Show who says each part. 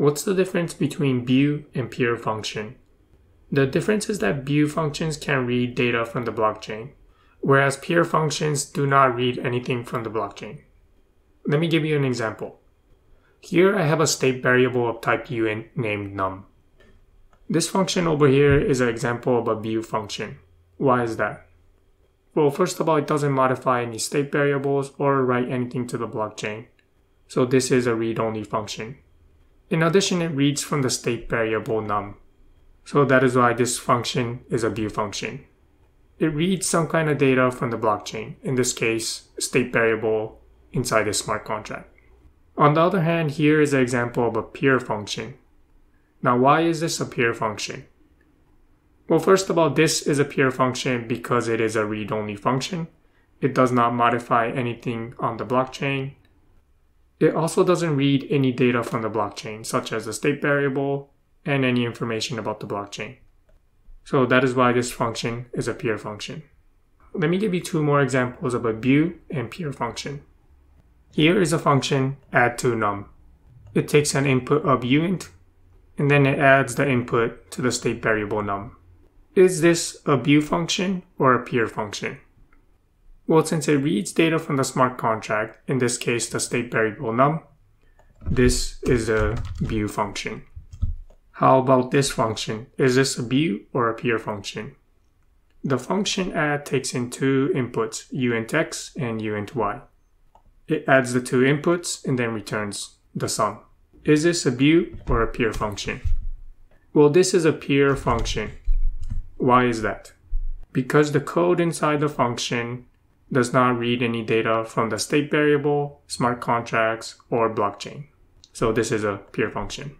Speaker 1: What's the difference between view and peer function? The difference is that view functions can read data from the blockchain, whereas peer functions do not read anything from the blockchain. Let me give you an example. Here I have a state variable of type Uint named num. This function over here is an example of a view function. Why is that? Well, first of all, it doesn't modify any state variables or write anything to the blockchain. So this is a read-only function. In addition, it reads from the state variable num. So that is why this function is a view function. It reads some kind of data from the blockchain, in this case, state variable inside a smart contract. On the other hand, here is an example of a peer function. Now, why is this a peer function? Well, first of all, this is a pure function because it is a read-only function. It does not modify anything on the blockchain. It also doesn't read any data from the blockchain, such as the state variable and any information about the blockchain. So that is why this function is a peer function. Let me give you two more examples of a bu and peer function. Here is a function add to num. It takes an input of uint and then it adds the input to the state variable num. Is this a bu function or a peer function? Well, since it reads data from the smart contract, in this case, the state variable num, this is a view function. How about this function? Is this a view or a peer function? The function add takes in two inputs, uintx x and uintY. y. It adds the two inputs and then returns the sum. Is this a view or a peer function? Well, this is a peer function. Why is that? Because the code inside the function does not read any data from the state variable, smart contracts, or blockchain. So this is a pure function.